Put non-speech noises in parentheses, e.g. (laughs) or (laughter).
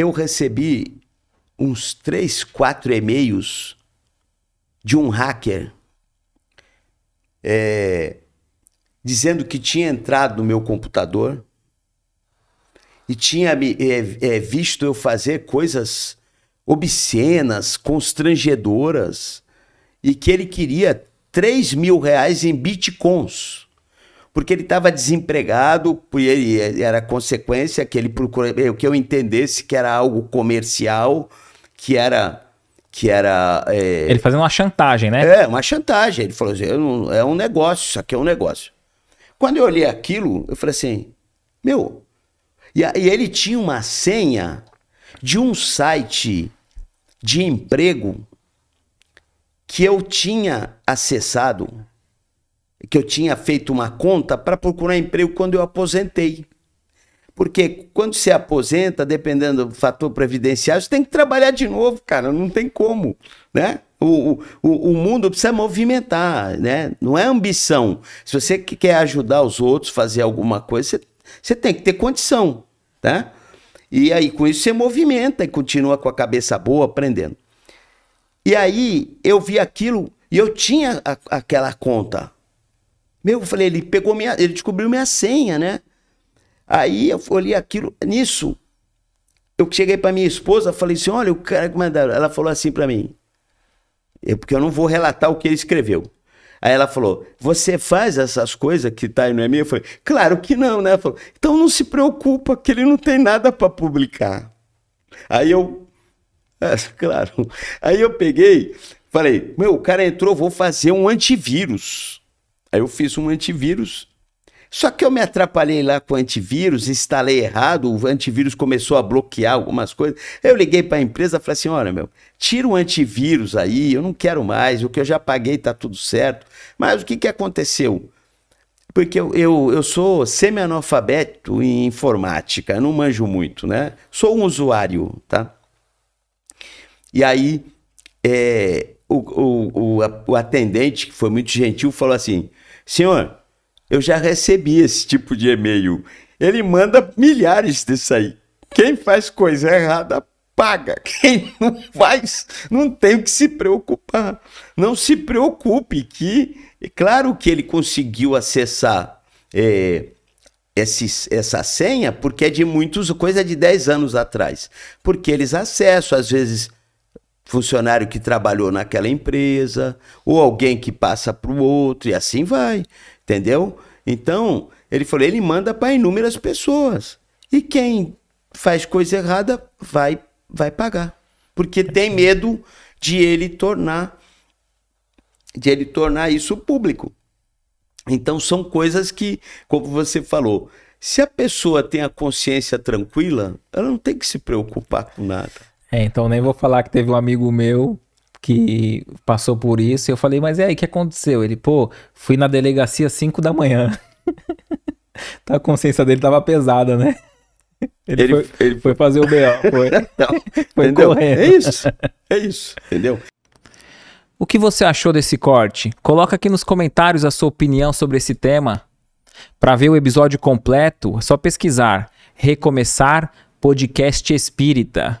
eu recebi uns três, quatro e-mails de um hacker é, dizendo que tinha entrado no meu computador e tinha me, é, é, visto eu fazer coisas obscenas, constrangedoras, e que ele queria 3 mil reais em bitcoins porque ele estava desempregado, ele, era consequência que ele procurou, eh, que eu entendesse que era algo comercial, que era que era é... ele fazendo uma chantagem, né? É, uma chantagem. Ele falou assim, é um negócio, isso aqui é um negócio. Quando eu olhei aquilo, eu falei assim, meu, e, e ele tinha uma senha de um site de emprego que eu tinha acessado que eu tinha feito uma conta para procurar emprego quando eu aposentei. Porque quando você aposenta, dependendo do fator previdenciário, você tem que trabalhar de novo, cara, não tem como, né? O, o, o mundo precisa movimentar, né? Não é ambição. Se você quer ajudar os outros, fazer alguma coisa, você, você tem que ter condição, tá? E aí, com isso, você movimenta e continua com a cabeça boa, aprendendo. E aí, eu vi aquilo e eu tinha a, aquela conta. Meu, eu falei, ele pegou minha. Ele descobriu minha senha, né? Aí eu falei aquilo. Nisso, eu cheguei para minha esposa, falei assim: olha, o cara que mandaram. Ela falou assim para mim. porque eu não vou relatar o que ele escreveu. Aí ela falou: Você faz essas coisas que tá aí não é minha? Eu falei: Claro que não, né? Ela falou: Então não se preocupa, que ele não tem nada para publicar. Aí eu, (laughs) é, claro. Aí eu peguei, falei: Meu, o cara entrou, vou fazer um antivírus. Aí eu fiz um antivírus. Só que eu me atrapalhei lá com o antivírus, instalei errado, o antivírus começou a bloquear algumas coisas. Eu liguei para a empresa e falei assim: olha, meu, tira o antivírus aí, eu não quero mais, o que eu já paguei está tudo certo. Mas o que, que aconteceu? Porque eu, eu, eu sou semi-analfabeto em informática, não manjo muito, né? Sou um usuário, tá? E aí, é, o, o, o, atendente, que foi muito gentil, falou assim: senhor, eu já recebi esse tipo de e-mail. Ele manda milhares disso aí. Quem faz coisa errada paga. (laughs) Quem não faz, não tem que se preocupar. Não se preocupe que, é claro que ele conseguiu acessar é, essa senha, porque é de muitos, coisa de 10 anos atrás. Porque eles acessam, às vezes funcionário que trabalhou naquela empresa, ou alguém que passa para o outro, e assim vai, entendeu? Então, ele falou, ele manda para inúmeras pessoas. E quem faz coisa errada vai, vai pagar. Porque tem medo de ele tornar de ele tornar isso público. Então são coisas que, como você falou, se a pessoa tem a consciência tranquila, ela não tem que se preocupar com nada. É, então nem vou falar que teve um amigo meu que passou por isso. E eu falei, mas é aí, que aconteceu? Ele, pô, fui na delegacia 5 da manhã. então (laughs) a consciência dele tava pesada, né? Ele, ele, foi, ele... foi, fazer o BO, foi. (laughs) Não, (laughs) foi correndo. É isso, é isso, entendeu? O que você achou desse corte? Coloca aqui nos comentários a sua opinião sobre esse tema. Para ver o episódio completo, é só pesquisar Recomeçar Podcast Espírita.